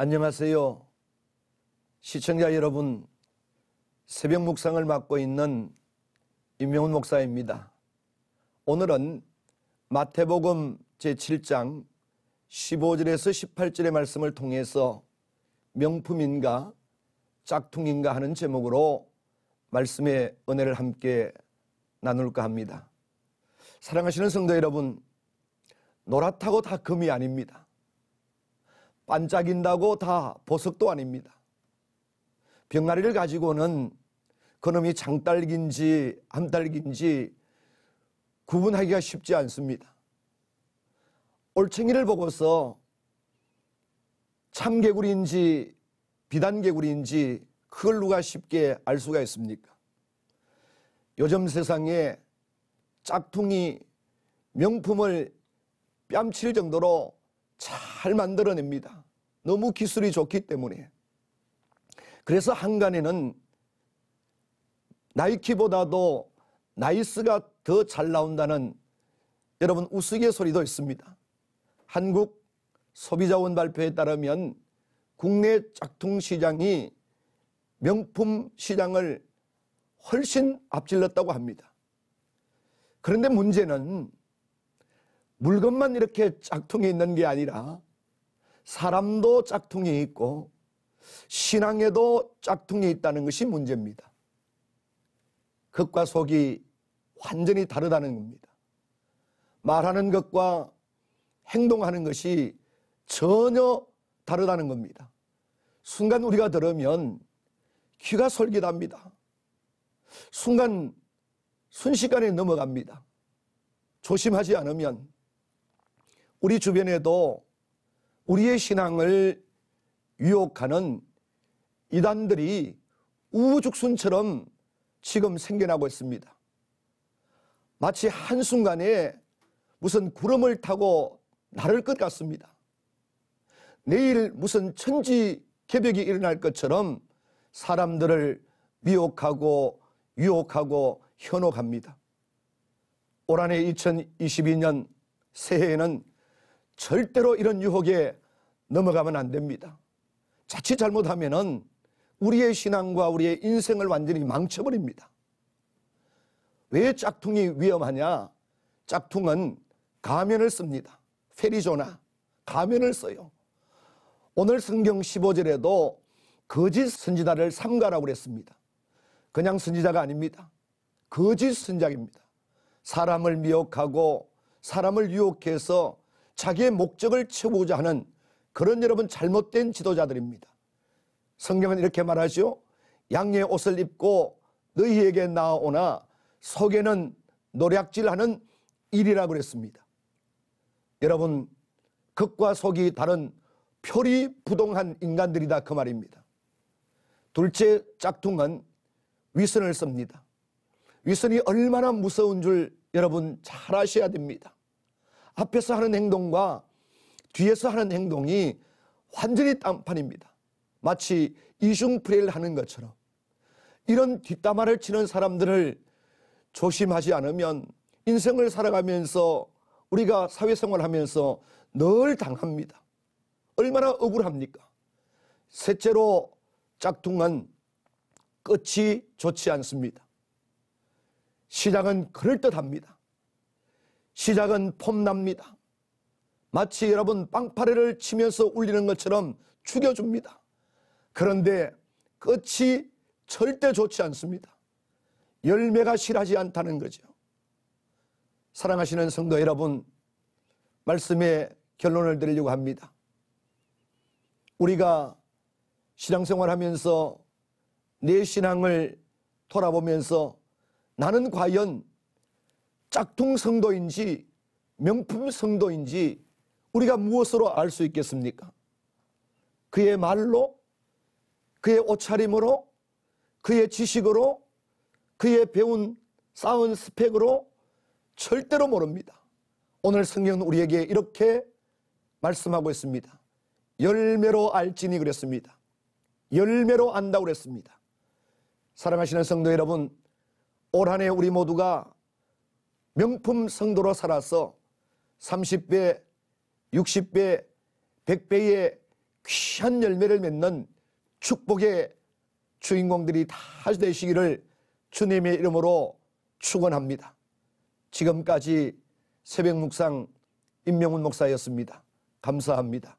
안녕하세요. 시청자 여러분, 새벽 묵상을 맡고 있는 임명훈 목사입니다. 오늘은 마태복음 제7장 15절에서 18절의 말씀을 통해서 명품인가 짝퉁인가 하는 제목으로 말씀의 은혜를 함께 나눌까 합니다. 사랑하시는 성도 여러분, 노랗다고 다 금이 아닙니다. 반짝인다고 다 보석도 아닙니다. 병아리를 가지고는 그놈이 장딸기인지 암딸기인지 구분하기가 쉽지 않습니다. 올챙이를 보고서 참개구리인지 비단개구리인지 그걸 누가 쉽게 알 수가 있습니까? 요즘 세상에 짝퉁이 명품을 뺨칠 정도로 잘 만들어냅니다. 너무 기술이 좋기 때문에. 그래서 한간에는 나이키보다도 나이스가 더 잘 나온다는 여러분 우스갯소리도 있습니다. 한국 소비자원 발표에 따르면 국내 짝퉁 시장이 명품 시장을 훨씬 앞질렀다고 합니다. 그런데 문제는 물건만 이렇게 짝퉁이 있는 게 아니라 사람도 짝퉁이 있고 신앙에도 짝퉁이 있다는 것이 문제입니다. 극과 속이 완전히 다르다는 겁니다. 말하는 것과 행동하는 것이 전혀 다르다는 겁니다. 순간 우리가 들으면 귀가 솔깃합니다. 순간 순식간에 넘어갑니다. 조심하지 않으면 우리 주변에도 우리의 신앙을 유혹하는 이단들이 우죽순처럼 지금 생겨나고 있습니다. 마치 한순간에 무슨 구름을 타고 나를 것 같습니다. 내일 무슨 천지 개벽이 일어날 것처럼 사람들을 미혹하고 유혹하고 현혹합니다. 올한해 2022년 새해에는 절대로 이런 유혹에 넘어가면 안 됩니다. 자칫 잘못하면은 우리의 신앙과 우리의 인생을 완전히 망쳐버립니다. 왜 짝퉁이 위험하냐? 짝퉁은 가면을 씁니다. 페리조나 가면을 써요. 오늘 성경 15절에도 거짓 선지자를 삼가라고 그랬습니다. 그냥 선지자가 아닙니다. 거짓 선작입니다 사람을 미혹하고 사람을 유혹해서 자기의 목적을 채우고자 하는 그런 여러분 잘못된 지도자들입니다. 성경은 이렇게 말하죠. 양의 옷을 입고 너희에게 나오나 속에는 노략질하는 일이라고 그랬습니다. 여러분 극과 속이 다른 표리 부동한 인간들이다 그 말입니다. 둘째 짝퉁은 위선을 씁니다. 위선이 얼마나 무서운 줄 여러분 잘 아셔야 됩니다. 앞에서 하는 행동과 뒤에서 하는 행동이 완전히 딴판입니다. 마치 이중프레이 하는 것처럼 이런 뒷담화를 치는 사람들을 조심하지 않으면 인생을 살아가면서 우리가 사회생활 하면서 늘 당합니다. 얼마나 억울합니까? 셋째로 짝퉁은 끝이 좋지 않습니다. 시작은 그럴듯합니다. 시작은 폼납니다. 마치 여러분 빵파레를 치면서 울리는 것처럼 죽여줍니다. 그런데 끝이 절대 좋지 않습니다. 열매가 실하지 않다는 거죠. 사랑하시는 성도 여러분, 말씀에 결론을 드리려고 합니다. 우리가 신앙생활 하면서 내 신앙을 돌아보면서 나는 과연 짝퉁 성도인지 명품 성도인지 우리가 무엇으로 알 수 있겠습니까? 그의 말로, 그의 옷차림으로, 그의 지식으로, 그의 배운 쌓은 스펙으로 절대로 모릅니다. 오늘 성경은 우리에게 이렇게 말씀하고 있습니다. 열매로 알지니 그랬습니다. 열매로 안다고 그랬습니다. 사랑하시는 성도 여러분, 올 한해 우리 모두가 명품 성도로 살아서 30배, 60배, 100배의 귀한 열매를 맺는 축복의 주인공들이 다 되시기를 주님의 이름으로 축원합니다. 지금까지 새벽 묵상 임명훈 목사였습니다. 감사합니다.